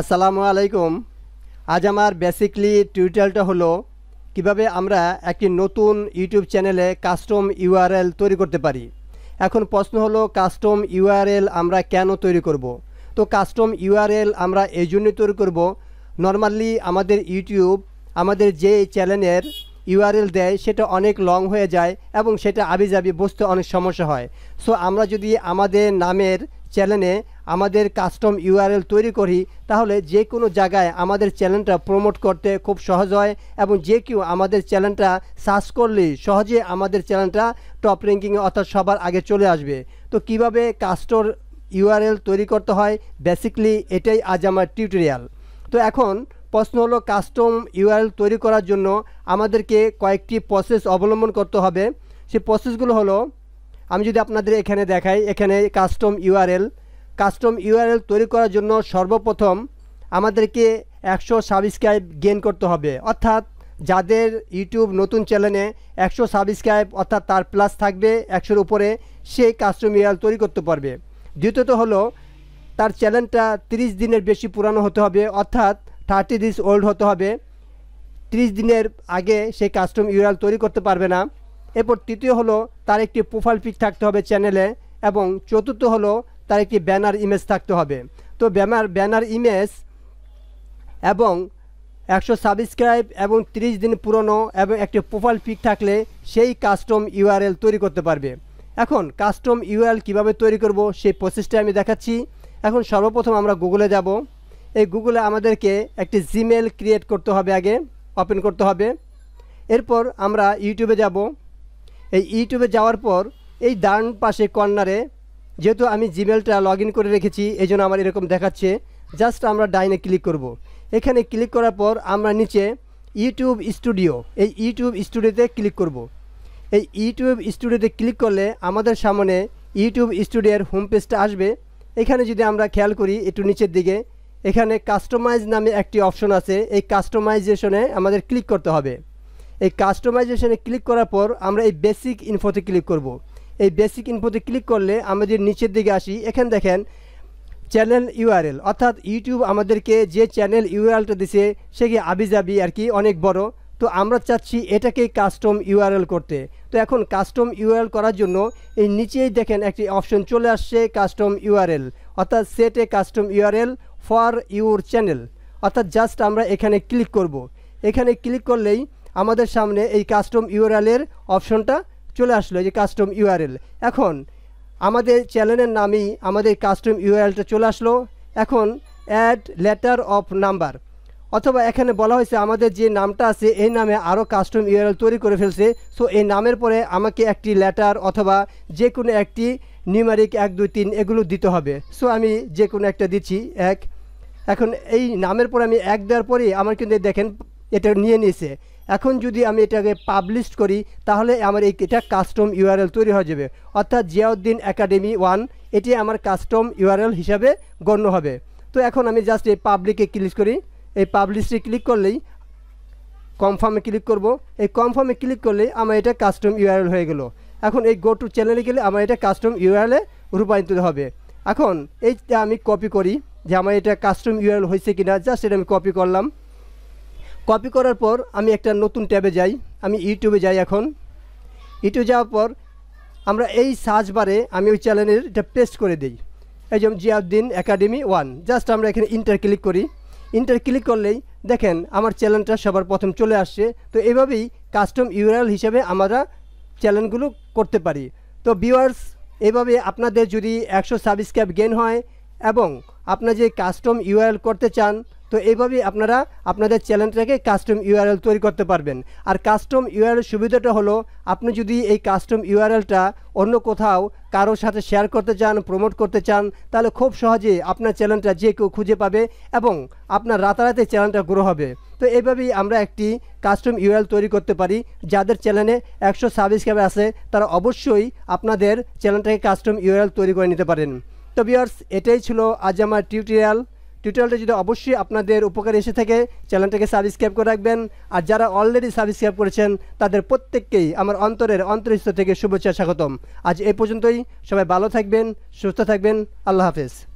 আসসালামু আলাইকুম আজ আমার বেসিকলি টিউটোরিয়ালটা হলো কিভাবে আমরা একটি নতুন ইউটিউব চ্যানেলে কাস্টম ইউআরএল তৈরি করতে পারি এখন প্রশ্ন হলো কাস্টম ইউআরএল আমরা কেন তৈরি করব। তো কাস্টম ইউআরএল আমরা এই জন্যই তৈরি করব নর্মালি আমাদের ইউটিউব আমাদের যে চ্যানেলের ইউআরএল দেয় সেটা অনেক লং হয়ে যায় এবং সেটা আবিজাবি বসতে অনেক সমস্যা হয় সো আমরা যদি আমাদের নামের চ্যানেলে আমাদের কাস্টম ইউআরএল তৈরি করি তাহলে যে কোনো জায়গায় আমাদের চ্যানেলটা প্রমোট করতে খুব সহজ হয় এবং যে কেউ আমাদের চ্যানেলটা সার্চ করলে সহজে আমাদের চ্যানেলটা টপ র্যাঙ্কিংয়ে অর্থাৎ সবার আগে চলে আসবে তো কিভাবে কাস্টর ইউআরএল তৈরি করতে হয় বেসিকলি এটাই আজ আমার টিউটোরিয়াল তো এখন প্রশ্ন হলো কাস্টম ইউআরএল তৈরি করার জন্য আমাদেরকে কয়েকটি প্রসেস অবলম্বন করতে হবে সেই প্রসেসগুলো হলো আমি যদি আপনাদের এখানে দেখাই এখানে কাস্টম ইউআরএল কাস্টম ইউআরএল তৈরি করার জন্য সর্বপ্রথম আমাদেরকে একশো সাবস্ক্রাইব গেন করতে হবে অর্থাৎ যাদের ইউটিউব নতুন চ্যানেলে একশো সাবস্ক্রাইব অর্থাৎ তার প্লাস থাকবে একশোর উপরে সেই কাস্টম ইউআরএল তৈরি করতে পারবে দ্বিতীয়ত হলো তার চ্যানেলটা 30 দিনের বেশি পুরানো হতে হবে অর্থাৎ থার্টি ডিস ওল্ড হতে হবে 30 দিনের আগে সেই কাস্টম ইউআরএল তৈরি করতে পারবে না এরপর তৃতীয় হলো তার একটি প্রোফাইল পিক থাকতে হবে চ্যানেলে এবং চতুর্থ হলো তার একটি ব্যানার ইমেজ থাকতে হবে তো ব্যানার ব্যানার ইমেজ এবং একশো সাবস্ক্রাইব এবং 30 দিন পুরনো এবং একটি প্রোফাইল পিক থাকলে সেই কাস্টম ইউআরএল তৈরি করতে পারবে এখন কাস্টম ইউআরএল কিভাবে তৈরি করব সেই প্রসেসটা আমি দেখাচ্ছি এখন সর্বপ্রথম আমরা গুগলে যাব এই গুগলে আমাদেরকে একটি জিমেল ক্রিয়েট করতে হবে আগে ওপেন করতে হবে এরপর আমরা ইউটিউবে যাব এই ইউটিউবে যাওয়ার পর এই ডান পাশে কর্নারে যেহেতু আমি জিমেলটা লগ করে রেখেছি এই জন্য আমার এরকম দেখাচ্ছে জাস্ট আমরা ডাইনে ক্লিক করব। এখানে ক্লিক করার পর আমরা নিচে ইউটিউব স্টুডিও এই ইউটিউব স্টুডিওতে ক্লিক করব। এই ইউটিউব স্টুডিওতে ক্লিক করলে আমাদের সামনে ইউটিউব স্টুডিওর হোম পেজটা আসবে এখানে যদি আমরা খেয়াল করি একটু নিচের দিকে এখানে কাস্টমাইজ নামে একটি অপশন আছে এই কাস্টমাইজেশনে আমাদের ক্লিক করতে হবে এই কাস্টমাইজেশনে ক্লিক করার পর আমরা এই বেসিক ইনফোতে ক্লিক করব। এই বেসিক ইনফোতে ক্লিক করলে আমরা যদি নিচের দিকে আসি এখানে দেখেন চ্যানেল ইউআরএল অর্থাৎ ইউটিউব আমাদেরকে যে চ্যানেল ইউআরএলটা দিছে সে কি আবিজাবি আর কি অনেক বড় তো আমরা চাচ্ছি এটাকে কাস্টম ইউআরএল করতে তো এখন কাস্টম ইউআরএল করার জন্য এই নিচেই দেখেন একটি অপশন চলে আসছে কাস্টম ইউআরএল অর্থাৎ সেটে custom URL for your channel অর্থাৎ জাস্ট আমরা এখানে ক্লিক করব। এখানে ক্লিক করলেই আমাদের সামনে এই কাস্টম ইউআরএলের অপশনটা চলে আসলো এই যে কাস্টম ইউআরএল এখন আমাদের চ্যানেলের নামই আমাদের কাস্টম ইউআরএলটা চলে আসলো এখন অ্যাড লেটার অফ নাম্বার অথবা এখানে বলা হয়েছে আমাদের যে নামটা আছে এই নামে আরও কাস্টম ইউআরএল তৈরি করে ফেলছে সো এই নামের পরে আমাকে একটি লেটার অথবা যে কোনো একটি নিউমারিক এক দুই তিন এগুলো দিতে হবে সো আমি যে কোনো একটা দিচ্ছি এক এখন এই নামের পরে আমি এক দেওয়ার পরেই আমার কিন্তু দেখেন এটা নিয়ে নিয়েছে এখন যদি আমি এটাকে পাবলিশ করি তাহলে আমার এই এটা কাস্টম ইউআরএল তৈরি হয়ে যাবে অর্থাৎ জিয়াউদ্দিন একাডেমি ওয়ান এটি আমার কাস্টম ইউআরএল হিসাবে গণ্য হবে তো এখন আমি জাস্ট এই পাবলিকে ক্লিক করি এই পাবলিশে ক্লিক করলেই কনফার্মে ক্লিক করব এই কনফার্মে ক্লিক করলেই আমার এটা কাস্টম ইউআরএল হয়ে গেল এখন এই গো টু চ্যানেলে গেলে আমার এটা কাস্টম ইউআরএলে রূপান্তরিত হবে এখন এইটা আমি কপি করি যে আমার এটা কাস্টম ইউআরএল হয়েছে কিনা জাস্ট এটা আমি কপি করলাম কপি করার পর আমি একটা নতুন ট্যাবে যাই আমি ইউটিউবে যাই এখন ইউটিউবে যাওয়ার পর আমরা এই সার্চ বারে আমি ওই চ্যানেলের এটা পেস্ট করে দিই এই যেমন জিয়াউদ্দিন একাডেমি ওয়ান জাস্ট আমরা এখানে ইন্টার ক্লিক করি ইন্টার ক্লিক করলেই দেখেন আমার চ্যানেলটা সবার প্রথম চলে আসছে তো এভাবেই কাস্টম ইউরাল হিসেবে আমরা চ্যানেলগুলো করতে পারি তো ভিউয়ার্স এভাবে আপনাদের যদি একশো সাবস্ক্রাইব গেন হয় এবং আপনার যে কাস্টম ইউআরএল করতে চান তো এইভাবেই আপনারা আপনাদের চ্যানেলটাকে কাস্টম ইউআরএল তৈরি করতে পারবেন আর কাস্টম ইউআরএল সুবিধাটা হলো আপনি যদি এই কাস্টম ইউআরএলটা অন্য কোথাও কারোর সাথে শেয়ার করতে চান প্রমোট করতে চান তাহলে খুব সহজে আপনার চ্যানেলটা যে কেউ খুঁজে পাবে এবং আপনার রাতারাতি চ্যানেলটা গ্রো হবে তো এইভাবেই আমরা একটি কাস্টম ইউআরএল তৈরি করতে পারি যাদের চ্যানেলে একশো সাবস্ক্রাইবার আছে তারা অবশ্যই আপনাদের চ্যানেলটাকে কাস্টম ইউআরএল তৈরি করে নিতে পারেন তো বিয়ার্স এটাই ছিল আজ আমার টিউটোরিয়াল টিউটোরিয়ালটা যদি অবশ্যই আপনাদের উপকার এসে থাকে চ্যানেলটাকে সাবস্ক্রাইব করে রাখবেন আর যারা অলরেডি সাবস্ক্রাইব করেছেন তাদের প্রত্যেককেই আমার অন্তরের অন্তরিস্থ থেকে শুভেচ্ছা স্বাগতম আজ এ পর্যন্তই সবাই ভালো থাকবেন সুস্থ থাকবেন আল্লাহ হাফেজ